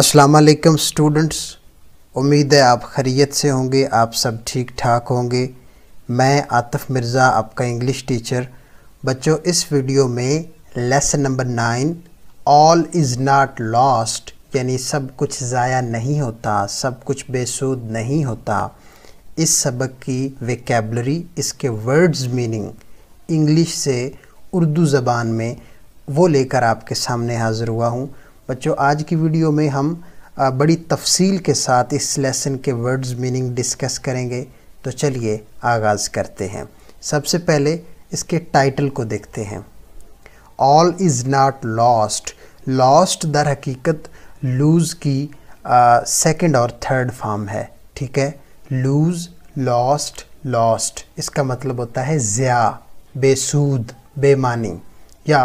अस्सलाम वालेकुम स्टूडेंट्स उम्मीद है आप खैरियत से होंगे आप सब ठीक ठाक होंगे मैं आतिफ मिर्ज़ा आपका इंग्लिश टीचर बच्चों इस वीडियो में lesson number nine all is not lost यानी सब कुछ ज़ाया नहीं होता सब कुछ बेसूद नहीं होता इस सबक की वेकेबलरी इसके वर्ड्स मीनिंग इंग्लिश से उर्दू ज़बान में वो लेकर आपके सामने हाज़िर हुआ हूँ बच्चों आज की वीडियो में हम बड़ी तफसील के साथ इस लेसन के वर्ड्स मीनिंग डिस्कस करेंगे तो चलिए आगाज़ करते हैं सबसे पहले इसके टाइटल को देखते हैं all is not lost lost दर हकीकत लूज़ की सेकेंड और थर्ड फॉर्म है ठीक है लूज़ लॉस्ट लॉस्ट इसका मतलब होता है ज़िया बेसूद बेमानी या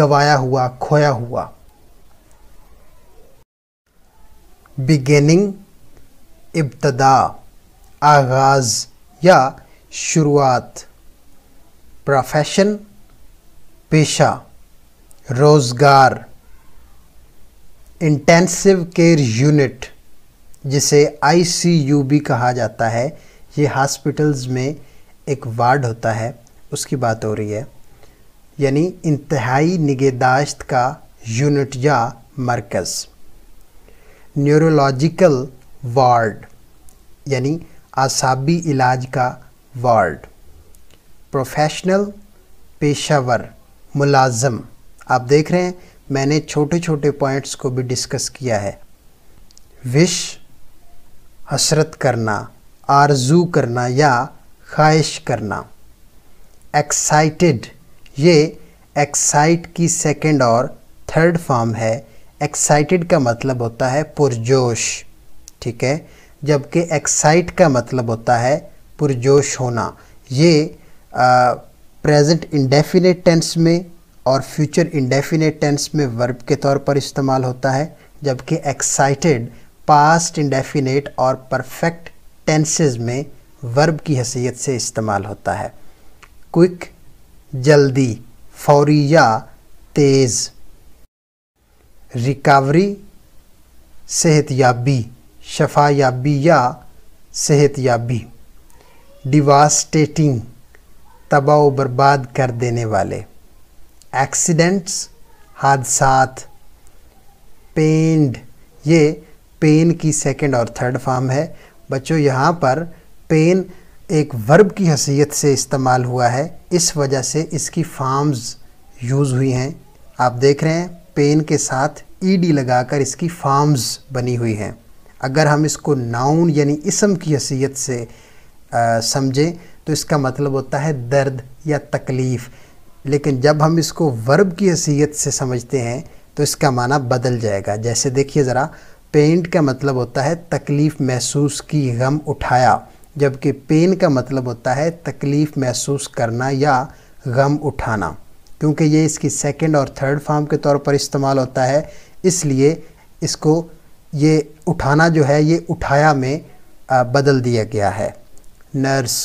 गवाया हुआ खोया हुआ बिगेनिंग इब्तदा आगाज़ या शुरुआत प्रोफेशन पेशा रोज़गार इंटेंसिव केयर यूनिट जिसे आई भी कहा जाता है ये हॉस्पिटल्स में एक वार्ड होता है उसकी बात हो रही है यानी इंतहाई निगहदाश्त का यूनिट या मरकज़ न्यूरोलॉजिकल वार्ड यानी आसाबी इलाज का वार्ड प्रोफेशनल पेशावर मुलाजम आप देख रहे हैं मैंने छोटे छोटे पॉइंट्स को भी डिस्कस किया है विश हसरत करना आरजू करना या ख्वाहिश करना एक्साइटेड ये एक्साइट की सेकेंड और थर्ड फॉर्म है एक्साइटेड का मतलब होता है पुरजोश ठीक है जबकि एक्साइट का मतलब होता है पुरजोश होना ये प्रेजेंट इंडेफिनेट टेंस में और फ्यूचर इंडेफिनेट टेंस में वर्ब के तौर पर इस्तेमाल होता है जबकि एक्साइटेड पास्ट इंडेफिनेट और परफेक्ट टेंसेज में वर्ब की हैसियत से इस्तेमाल होता है क्विक जल्दी फौरी या तेज़ रिकवरी सेहत याबी शफा याबी या सेहत याबी डिवास्टेटिंग तबाह बर्बाद कर देने वाले एक्सीडेंट्स हादसा पेंड ये पेन की सेकंड और थर्ड फॉर्म है बच्चों यहाँ पर पेन एक वर्ब की हसीियत से इस्तेमाल हुआ है इस वजह से इसकी फॉर्म्स यूज़ हुई हैं आप देख रहे हैं पेन के साथ ईडी e लगाकर इसकी फार्म्स बनी हुई हैं अगर हम इसको नाउन यानी इसम की हैसियत से समझें तो इसका मतलब होता है दर्द या तकलीफ़ लेकिन जब हम इसको वर्ब की हैसियत से समझते हैं तो इसका माना बदल जाएगा जैसे देखिए ज़रा पेंट का मतलब होता है तकलीफ़ महसूस की गम उठाया जबकि पेन का मतलब होता है तकलीफ़ महसूस करना या गम उठाना क्योंकि ये इसकी सेकेंड और थर्ड फार्म के तौर पर इस्तेमाल होता है इसलिए इसको ये उठाना जो है ये उठाया में बदल दिया गया है नर्स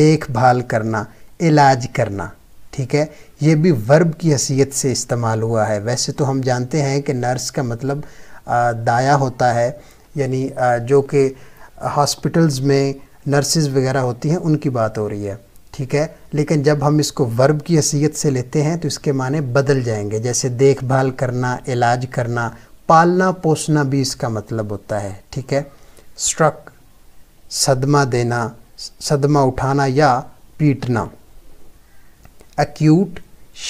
देखभाल करना इलाज करना ठीक है ये भी वर्ब की हैसियत से इस्तेमाल हुआ है वैसे तो हम जानते हैं कि नर्स का मतलब दाया होता है यानी जो कि हॉस्पिटल्स में नर्सिस वगैरह होती हैं उनकी बात हो रही है ठीक है लेकिन जब हम इसको वर्ब की हैसियत से लेते हैं तो इसके माने बदल जाएंगे जैसे देखभाल करना इलाज करना पालना पोसना भी इसका मतलब होता है ठीक है स्ट्रक सदमा देना सदमा उठाना या पीटना एक्यूट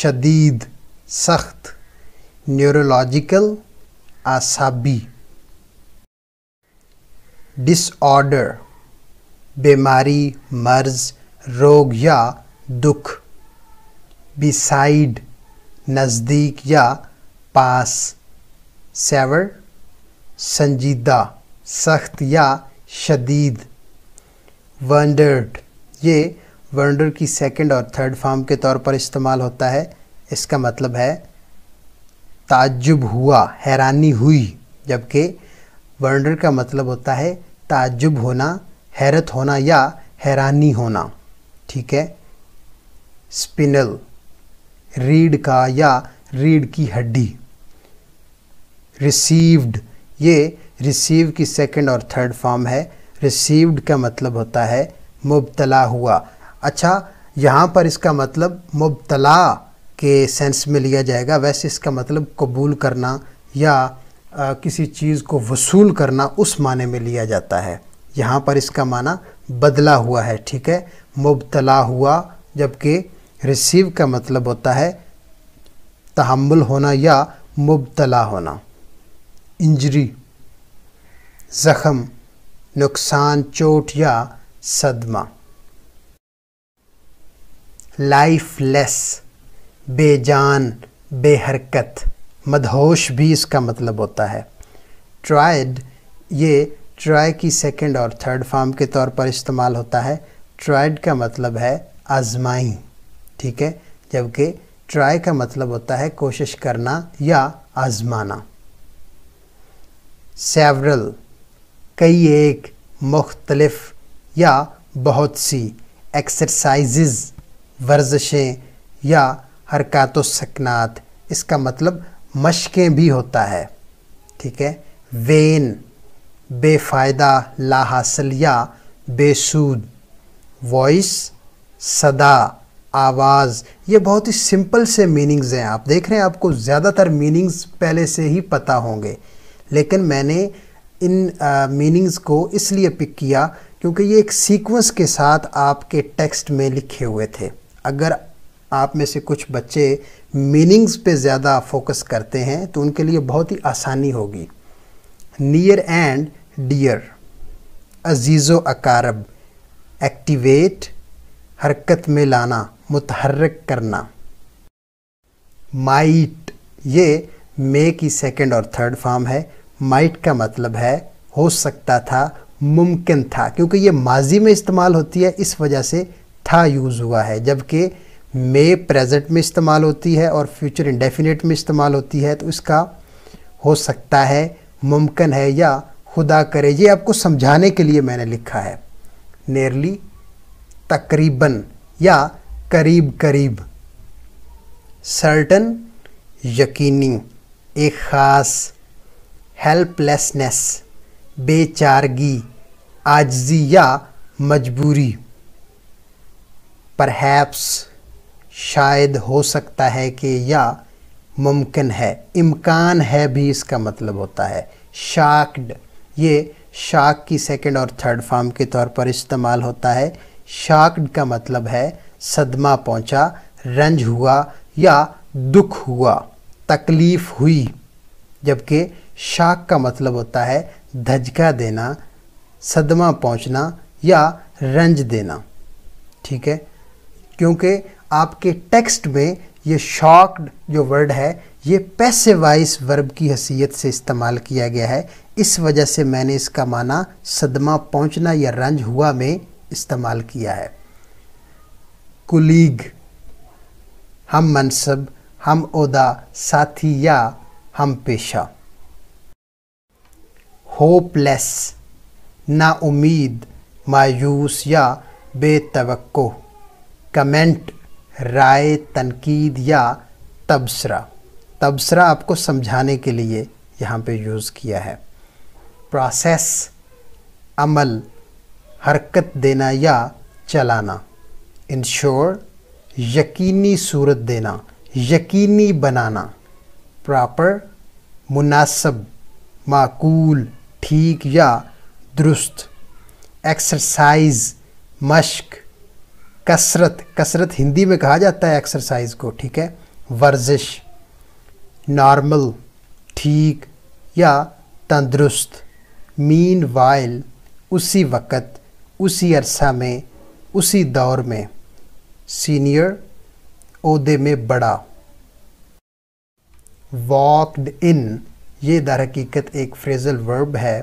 शदीद सख्त न्यूरोलॉजिकल आसाबी डिसऑर्डर बीमारी मर्ज़ रोग या दुख बिसाइड नज़दीक या पास सेवर संजीदा सख्त या शदीद वंडर्ड ये वर्डर की सेकंड और थर्ड फॉर्म के तौर पर इस्तेमाल होता है इसका मतलब है ताज्जुब हुआ हैरानी हुई जबकि वर्डर का मतलब होता है ताज्जुब होना हैरत होना या हैरानी होना ठीक है स्पिनल रीढ़ का या रीढ़ की हड्डी रिसीव्ड ये रिसीव की सेकंड और थर्ड फॉर्म है रिसीव्ड का मतलब होता है मुबतला हुआ अच्छा यहाँ पर इसका मतलब मुबतला के सेंस में लिया जाएगा वैसे इसका मतलब कबूल करना या आ, किसी चीज़ को वसूल करना उस माने में लिया जाता है यहाँ पर इसका माना बदला हुआ है ठीक है मुबतला हुआ जबकि रिसीव का मतलब होता है तहमुल होना या मुबतला होना इंजरी जख्म नुकसान चोट या सदमा लाइफलेस बेजान बेहरकत मदहोश भी इसका मतलब होता है ट्राइड ये ट्राई की सेकेंड और थर्ड फार्म के तौर पर इस्तेमाल होता है ट्राइड का मतलब है आजमाई ठीक है जबकि ट्राई का मतलब होता है कोशिश करना या आजमाना सेवरल कई एक मुख्तलफ या बहुत सी एक्सरसाइजेज वर्जशें या हरकत सकनात इसका मतलब मशक़ें भी होता है ठीक है वेन बेफ़ायदा लाहासिल या बेसूद वॉइस सदा आवाज़ ये बहुत ही सिंपल से मीनिंग्स हैं आप देख रहे हैं आपको ज़्यादातर मीनिंग्स पहले से ही पता होंगे लेकिन मैंने इन मीनिंग्स को इसलिए पिक किया क्योंकि ये एक सीक्वेंस के साथ आपके टेक्स्ट में लिखे हुए थे अगर आप में से कुछ बच्चे मीनिंग्स पे ज़्यादा फोकस करते हैं तो उनके लिए बहुत ही आसानी होगी नियर एंड डियर अजीज़ो अकारब एक्टिवेट हरकत में लाना मुतहरक करना माइट ये मे की सेकेंड और थर्ड फॉर्म है माइट का मतलब है हो सकता था मुमकिन था क्योंकि ये माजी में इस्तेमाल होती है इस वजह से था यूज़ हुआ है जबकि मे प्रेजेंट में इस्तेमाल होती है और फ्यूचर इंडेफिनेट में इस्तेमाल होती है तो इसका हो सकता है मुमकिन है या खुदा करे ये आपको समझाने के लिए मैंने लिखा है नेरली तकरीबन या करीब करीब सर्टन यकीनी एक ख़ास हेल्पलेसनेस बेचारगी आजजी या मजबूरी परहैप्स शायद हो सकता है कि या मुमकिन है इम्कान है भी इसका मतलब होता है शाक्ड ये शार्क की सेकेंड और थर्ड फार्म के तौर पर इस्तेमाल होता है शार्क का मतलब है सदमा पहुंचा रंज हुआ या दुख हुआ तकलीफ़ हुई जबकि शाक का मतलब होता है धजका देना सदमा पहुंचना या रंज देना ठीक है क्योंकि आपके टेक्स्ट में ये शॉक्ड जो वर्ड है ये पैसे वाइस वर्ब की हसीियत से इस्तेमाल किया गया है इस वजह से मैंने इसका माना सदमा पहुंचना या रंज हुआ में इस्तेमाल किया है कुलीग हम मनसब हम उदा साथी या हम पेशा होपलेस उम्मीद मायूस या बेतवक्को कमेंट राय तनकीद या तबसरा तबसरा आपको समझाने के लिए यहाँ पे यूज़ किया है प्रोसेस अमल हरकत देना या चलाना इंश्योर यकीनी सूरत देना यकीनी बनाना प्रॉपर मुनासब माकूल ठीक या दुरुस्त एक्सरसाइज मश्क कसरत कसरत हिंदी में कहा जाता है एक्सरसाइज को ठीक है वर्जिश नॉर्मल ठीक या तंदुरुस्त मीन वाइल उसी वक़्त उसी अरसा में उसी दौर में सीनियर अहदे में बड़ा वॉकड इन ये दर हकीकत एक फ्रेजल वर्ब है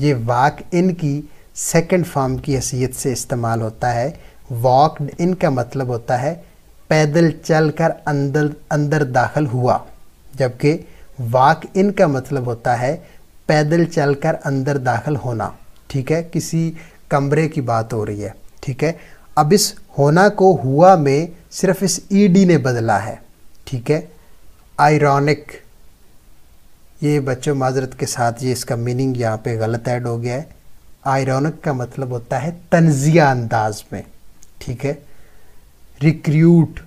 ये वाक इन की सेकंड फॉर्म की हैसियत से इस्तेमाल होता है वॉकड इन का मतलब होता है पैदल चल कर अंदर अंदर दाखिल हुआ जबकि वाक इन का मतलब होता है पैदल चलकर अंदर दाखिल होना ठीक है किसी कमरे की बात हो रही है ठीक है अब इस होना को हुआ में सिर्फ इस ईडी e ने बदला है ठीक है आयरॉनिक ये बच्चों माजरत के साथ ये इसका मीनिंग यहाँ पे गलत ऐड हो गया है आयरॉनिक का मतलब होता है तंजिया अंदाज में ठीक है रिक्रूट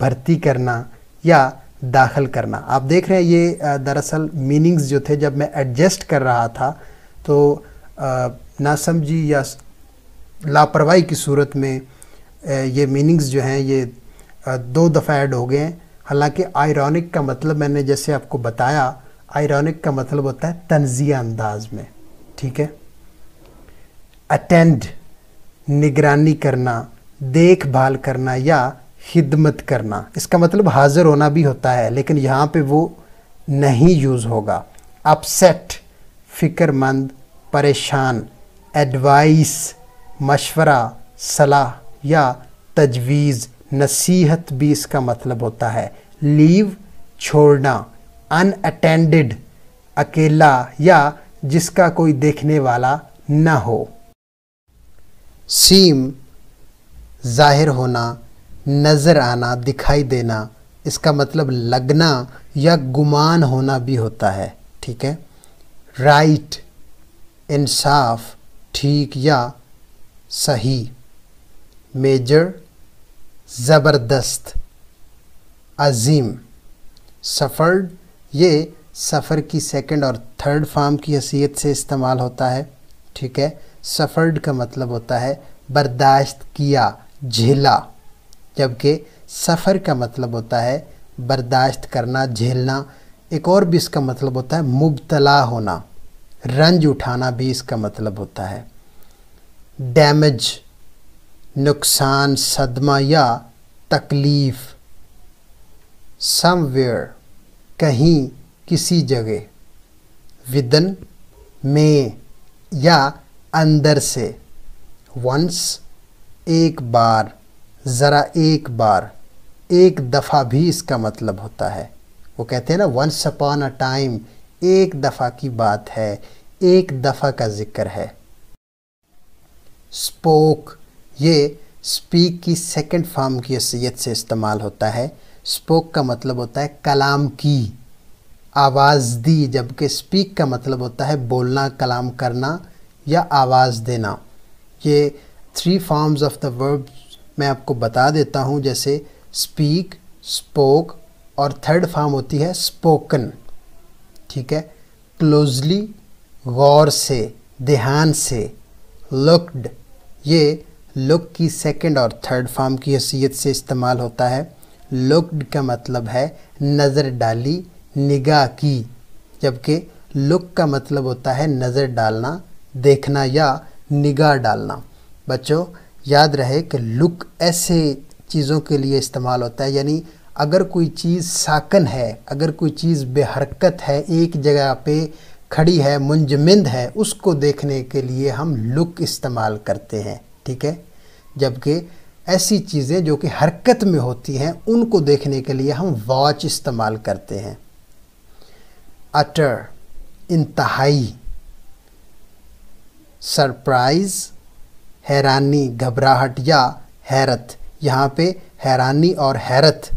भर्ती करना या दाखिल करना आप देख रहे हैं ये दरअसल मीनिंग्स जो थे जब मैं एडजस्ट कर रहा था तो नासमझी या लापरवाही की सूरत में ये मीनिंग्स जो हैं ये दो दफ़ा ऐड हो गए हैं हालांकि आयरॉनिक का मतलब मैंने जैसे आपको बताया आयरॉनिक का मतलब होता है तंजिया अंदाज में ठीक है अटेंड निगरानी करना देखभाल करना या खिदमत करना इसका मतलब हाज़िर होना भी होता है लेकिन यहाँ पे वो नहीं यूज़ होगा अपसेट फ़िक्रमंद परेशान एडवाइस मशवरा सलाह या तजवीज़ नसीहत भी इसका मतलब होता है लीव छोड़ना अनअटेंडेड अकेला या जिसका कोई देखने वाला ना हो सीम ज़ाहिर होना नज़र आना दिखाई देना इसका मतलब लगना या गुमान होना भी होता है ठीक है राइट इंसाफ ठीक या सही मेजर ज़बरदस्त अजीम सफ़र्ड ये सफ़र की सेकंड और थर्ड फार्म की हैसियत से इस्तेमाल होता है ठीक है सफ़र्ड का मतलब होता है बर्दाश्त किया झेला जबकि सफ़र का मतलब होता है बर्दाश्त करना झेलना एक और भी इसका मतलब होता है मुबतला होना रंज उठाना भी इसका मतलब होता है डैमेज नुकसान सदमा या तकलीफ़ समवेयर कहीं किसी जगह विदन में या अंदर से वंस एक बार ज़रा एक बार एक दफ़ा भी इसका मतलब होता है वो कहते हैं ना वंस अपॉन अ टाइम एक दफ़ा की बात है एक दफ़ा का जिक्र है स्पोक ये स्पीक की सेकंड फॉर्म की असीयत से इस्तेमाल होता है स्पोक का मतलब होता है कलाम की आवाज़ दी जबकि स्पीक का मतलब होता है बोलना कलाम करना या आवाज़ देना ये three forms of the verb मैं आपको बता देता हूँ जैसे स्पीक स्पोक और थर्ड फॉर्म होती है स्पोकन ठीक है क्लोजली गौर से ध्यान से लुक्ड ये लुक की सेकंड और थर्ड फॉर्म की हैसियत से इस्तेमाल होता है लुक्ड का मतलब है नज़र डाली निगाह की जबकि लुक का मतलब होता है नज़र डालना देखना या निगाह डालना बच्चों याद रहे कि लुक ऐसे चीज़ों के लिए इस्तेमाल होता है यानी अगर कोई चीज़ साकन है अगर कोई चीज़ बेहरकत है एक जगह पे खड़ी है मुंजमंद है उसको देखने के लिए हम लुक इस्तेमाल करते हैं ठीक है जबकि ऐसी चीज़ें जो कि हरकत में होती हैं उनको देखने के लिए हम वॉच इस्तेमाल करते हैं अटर इंतहाई सरप्राइज़ हैरानी घबराहट या हैरत यहाँ पे हैरानी और हैरत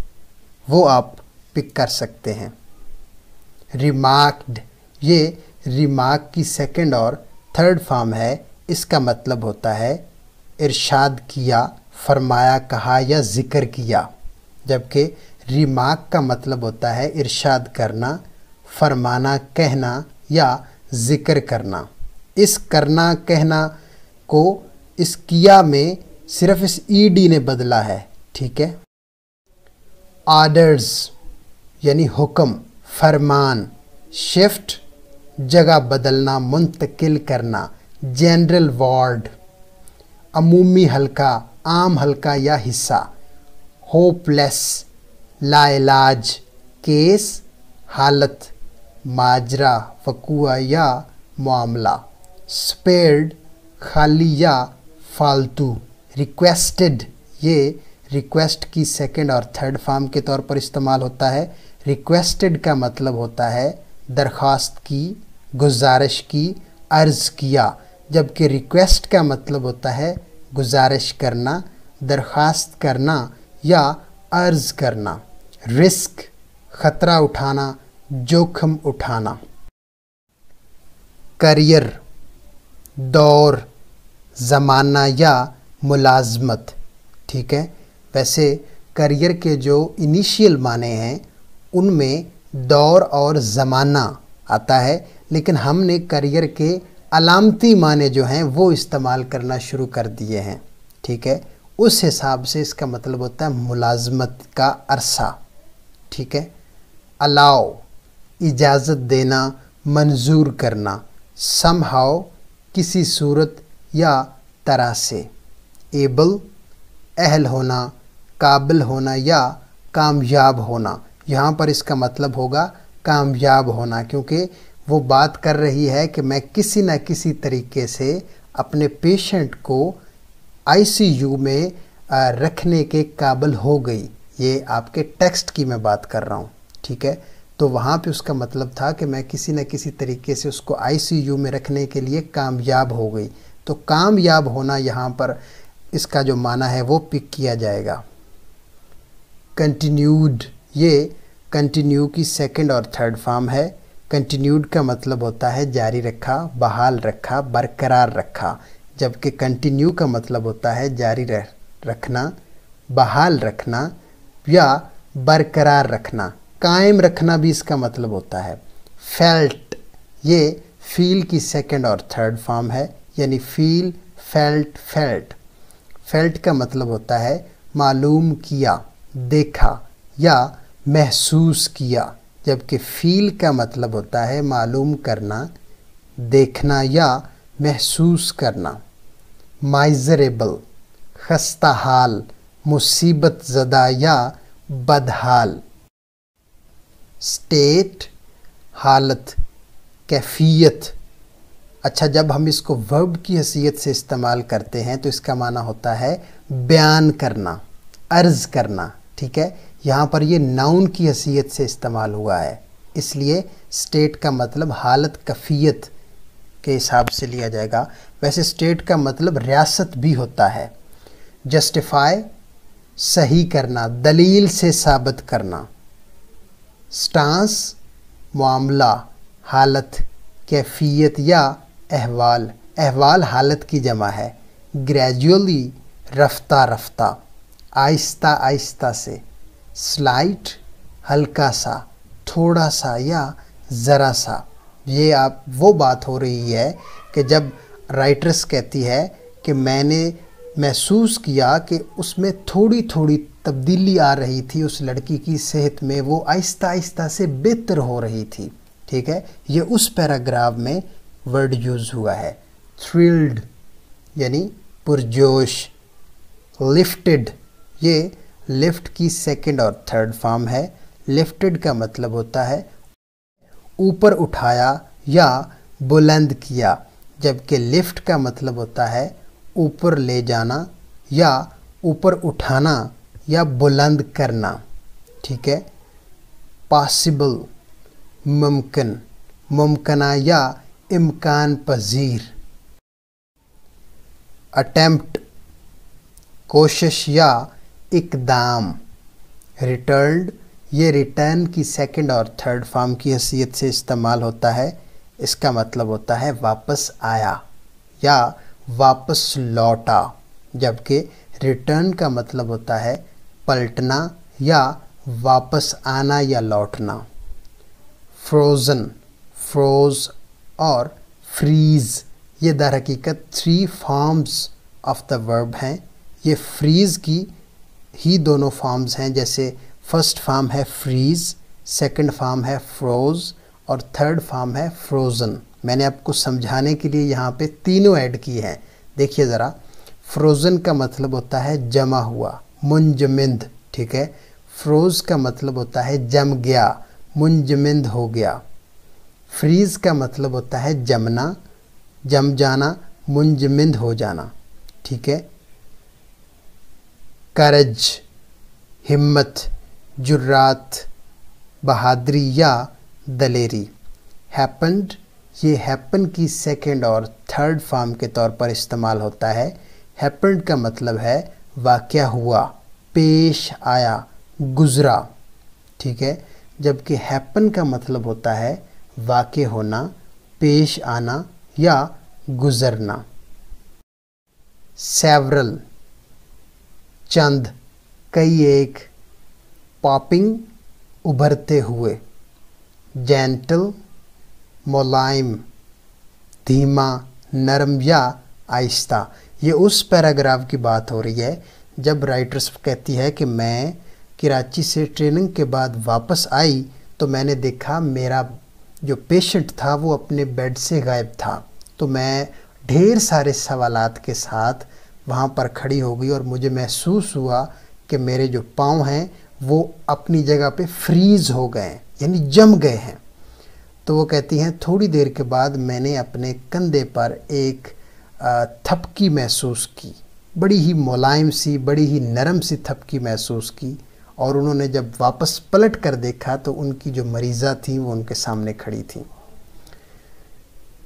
वो आप पिक कर सकते हैं रिमार्क्ड ये रिमार्क की सेकंड और थर्ड फॉर्म है इसका मतलब होता है इरशाद किया फरमाया कहा या ज़िक्र किया जबकि रिमार्क का मतलब होता है इरशाद करना फरमाना कहना या ज़िक्र करना इस करना कहना को इस किया में सिर्फ इस ई ने बदला है ठीक है आर्डर्स यानी हुक्म फरमान शिफ्ट जगह बदलना मुंतकिल करना जनरल वार्ड अमूमी हलका आम हलका या हिस्सा होपलेस लाइलाज केस हालत माजरा फकुआ या मामला स्पेर्ड खाली या फालतू रिक्वेस्टेड ये रिक्वेस्ट की सेकेंड और थर्ड फॉर्म के तौर पर इस्तेमाल होता है रिक्वेस्टेड का मतलब होता है दरख्वास्त की गुजारिश की अर्ज़ किया जबकि रिक्वेस्ट का मतलब होता है गुजारिश करना दरख्वास्त करना या अर्ज़ करना रिस्क ख़तरा उठाना जोखम उठाना करियर दौर ज़माना या मुलाजमत ठीक है वैसे करियर के जो इनिशियल माने हैं उनमें दौर और ज़माना आता है लेकिन हमने करियर के अलामती माने जो हैं वो इस्तेमाल करना शुरू कर दिए हैं ठीक है उस हिसाब से इसका मतलब होता है मुलाजमत का अरसा ठीक है अलाओ इजाज़त देना मंजूर करना सम किसी सूरत या तरह से एबल अहल होना काबिल होना या कामयाब होना यहाँ पर इसका मतलब होगा कामयाब होना क्योंकि वो बात कर रही है कि मैं किसी न किसी तरीके से अपने पेशेंट को आईसीयू में रखने के काबिल हो गई ये आपके टेक्स्ट की मैं बात कर रहा हूँ ठीक है तो वहाँ पे उसका मतलब था कि मैं किसी न किसी तरीके से उसको आईसीयू में रखने के लिए कामयाब हो गई तो कामयाब होना यहाँ पर इसका जो माना है वो पिक किया जाएगा कंटिन्यूड ये कंटिन्यू की सेकंड और थर्ड फॉर्म है कंटिन्यूड का मतलब होता है जारी रखा बहाल रखा बरकरार रखा जबकि कंटिन्यू का मतलब होता है जारी रखना बहाल रखना या बरकरार रखना कायम रखना भी इसका मतलब होता है फेल्ट ये फील की सेकंड और थर्ड फॉर्म है यानी फील फेल्ट फेल्ट फेल्ट का मतलब होता है मालूम किया देखा या महसूस किया जबकि फील का मतलब होता है मालूम करना देखना या महसूस करना माइजरेबल खस्ता हाल मुसीबत ज़दा या बदहाल स्टेट हालत कैफियत अच्छा जब हम इसको वर्ब की हैसियत से इस्तेमाल करते हैं तो इसका माना होता है बयान करना अर्ज़ करना ठीक है यहाँ पर ये नाउन की हैसियत से इस्तेमाल हुआ है इसलिए स्टेट का मतलब हालत कफ़ीत के हिसाब से लिया जाएगा वैसे स्टेट का मतलब रियासत भी होता है जस्टिफाई सही करना दलील से साबित करना स्टांस मामला हालत कैफियत या अहवाल अहवाल हालत की जमा है ग्रेजुअली रफ्ता रफ्ता आहिस्ता आहिस्ता से स्लाइट हल्का सा थोड़ा सा या ज़रा सा ये आप वो बात हो रही है कि जब राइटर्स कहती है कि मैंने महसूस किया कि उसमें थोड़ी थोड़ी तब्दीली आ रही थी उस लड़की की सेहत में वो आहिस्ता आहिस्ता से बेहतर हो रही थी ठीक है ये उस पैराग्राफ में वर्ड यूज़ हुआ है थ्रिल्ड यानी पुरजोश लिफ्टेड ये लिफ्ट की सेकंड और थर्ड फॉर्म है लिफ्टेड का मतलब होता है ऊपर उठाया या बुलंद किया जबकि लिफ्ट का मतलब होता है ऊपर ले जाना या ऊपर उठाना या बुलंद करना ठीक है पॉसिबल मुमकिन मुमकिन या इम्कान पजीर अटैम्प्ट कोशिश या इकदाम रिटर्न्ड ये रिटर्न की सेकंड और थर्ड फॉर्म की हैसियत से इस्तेमाल होता है इसका मतलब होता है वापस आया या वापस लौटा जबकि रिटर्न का मतलब होता है पलटना या वापस आना या लौटना फ्रोज़न फ्रोज़ और फ्रीज़ ये दर हकीकत three forms of the verb हैं ये फ्रीज़ की ही दोनों फॉर्म्स हैं जैसे फर्स्ट फॉर्म है फ्रीज़ सेकंड फॉर्म है फ्रोज़ और थर्ड फॉर्म है फ्रोज़न मैंने आपको समझाने के लिए यहाँ पे तीनों ऐड की हैं देखिए ज़रा फ्रोज़न का मतलब होता है जमा हुआ मुंजमिंद ठीक है फ्रोज़ का मतलब होता है जम गया मुंजमिंद हो गया फ्रीज का मतलब होता है जमना जम जाना मुंजमिंद हो जाना ठीक है करज हिम्मत जुर्रात बहादरी या दलेरी हैपन्ड ये हैपन की सेकेंड और थर्ड फॉर्म के तौर पर इस्तेमाल होता है हैपन्ड का मतलब है वाक़ हुआ पेश आया गुज़रा ठीक है जबकि हैपन का मतलब होता है वाक़ होना पेश आना या गुज़रना सेवरल चंद कई एक पॉपिंग उभरते हुए जेंटल मोलाइम धीमा नरम या आहिस्ता ये उस पैराग्राफ की बात हो रही है जब राइटर्स कहती है कि मैं कराची से ट्रेनिंग के बाद वापस आई तो मैंने देखा मेरा जो पेशेंट था वो अपने बेड से गायब था तो मैं ढेर सारे सवाल के साथ वहाँ पर खड़ी हो गई और मुझे महसूस हुआ कि मेरे जो पाँव हैं वो अपनी जगह पे फ्रीज़ हो गए यानी जम गए हैं तो वो कहती हैं थोड़ी देर के बाद मैंने अपने कंधे पर एक थपकी महसूस की बड़ी ही मुलायम सी बड़ी ही नरम सी थपकी महसूस की और उन्होंने जब वापस पलट कर देखा तो उनकी जो मरीज़ा थी वो उनके सामने खड़ी थी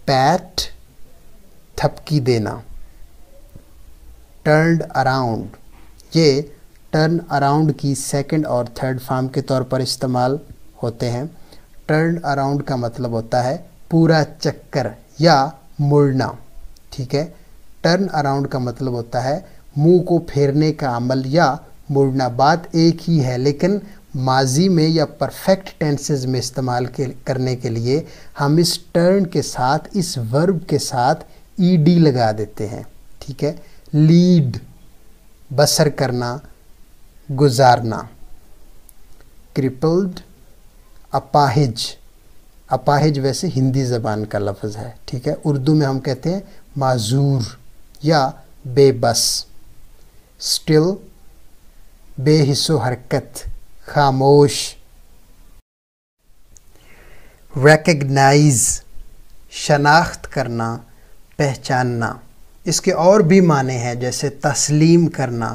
पैट थपकी देना टर्नड अराउंड ये टर्न अराउंड की सेकंड और थर्ड फॉर्म के तौर पर इस्तेमाल होते हैं टर्न अराउंड का मतलब होता है पूरा चक्कर या मुड़ना ठीक है टर्न अराउंड का मतलब होता है मुंह को फेरने का अमल या बात एक ही है लेकिन माजी में या परफेक्ट टेंसेज में इस्तेमाल के करने के लिए हम इस टर्न के साथ इस वर्ब के साथ ई डी लगा देते हैं ठीक है लीड बसर करना गुजारना क्रिपल्ड अपाहिज अपाहिज वैसे हिंदी ज़बान का लफ्ज़ है ठीक है उर्दू में हम कहते हैं माजूर या बेबस स्टिल बेहिसो हरकत खामोश रेकग्नाइज़ शनाख्त करना पहचानना इसके और भी माने हैं जैसे तस्लीम करना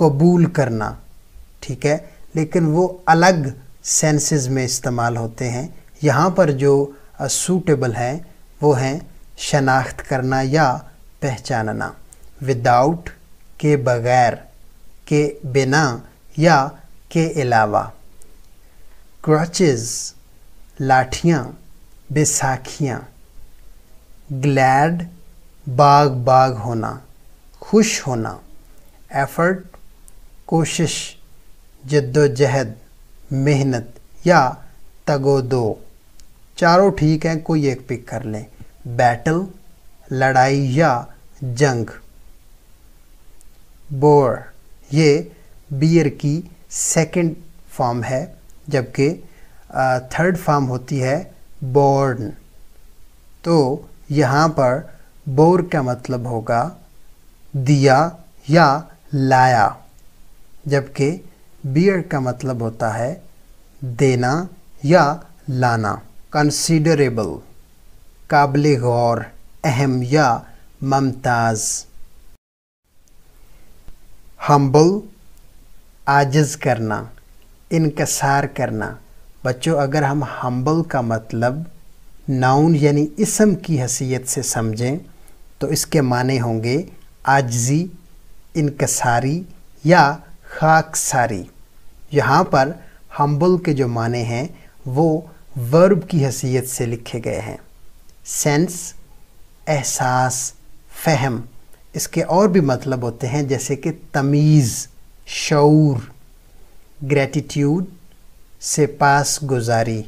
कबूल करना ठीक है लेकिन वो अलग सेंसेस में इस्तेमाल होते हैं यहाँ पर जो सूटेबल हैं वो हैं शनाख्त करना या पहचानना विदाउट के बगैर के बिना या के अलावा क्रचेज लाठियाँ बैसाखियाँ ग्लैड बाग बाग होना खुश होना एफर्ट कोशिश जद्दोजहद मेहनत या तगो दो चारों ठीक हैं कोई एक पिक कर लें बैटल लड़ाई या जंग बोर ये बियर की सेकंड फॉर्म है जबकि थर्ड फॉर्म होती है बोर्न तो यहाँ पर बोर का मतलब होगा दिया या लाया जबकि बियर का मतलब होता है देना या लाना कंसिडरेबल काबिल गौर अहम या ममताज़ हम्बल आजज़ करना इनकसार करना बच्चों अगर हम हम्बल का मतलब नाउन यानी इसम की हैसियत से समझें तो इसके माने होंगे आजजी इनकसारी या खाकसारी यहाँ पर हम्बल के जो माने हैं वो वर्ब की हसीियत से लिखे गए हैं सेंस एहसास फहम इसके और भी मतलब होते हैं जैसे कि तमीज़ शौर ग्रेटिट्यूड से पास गुजारी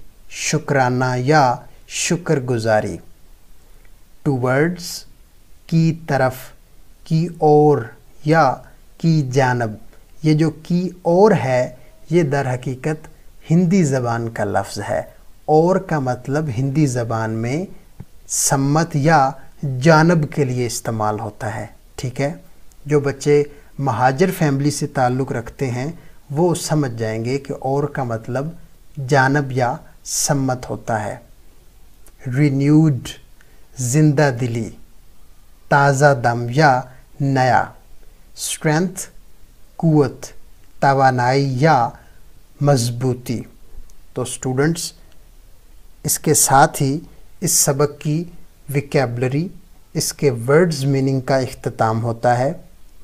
शुक्राना या शुक्र गुजारी टूवर्ड्स की तरफ की ओर या की जानब ये जो की ओर है ये दर हकीकत हिंदी ज़बान का लफ्ज़ है और का मतलब हिंदी ज़बान में सम्मत या जानब के लिए इस्तेमाल होता है ठीक है जो बच्चे महाजर फैमिली से ताल्लुक़ रखते हैं वो समझ जाएंगे कि और का मतलब जानब या सम्मत होता है रीन्यूड जिंदा दिली ताज़ा दम या नया स्ट्रेंथ कुत तोानाई या मजबूती तो स्टूडेंट्स इसके साथ ही इस सबक की विकैबलरी इसके वर्ड्स मीनिंग का अख्ताम होता है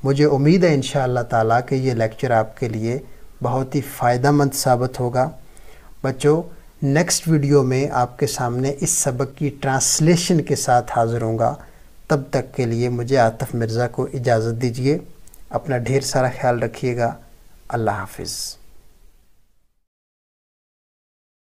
मुझे उम्मीद है इन ताला कि ये लेक्चर आपके लिए बहुत ही फ़ायदा मंद साबित होगा बच्चों नेक्स्ट वीडियो में आपके सामने इस सबक की ट्रांसलेशन के साथ हाज़िर होंगा तब तक के लिए मुझे आतफ़ मिर्ज़ा को इजाज़त दीजिए अपना ढेर सारा ख्याल रखिएगा अल्लाह हाफिज़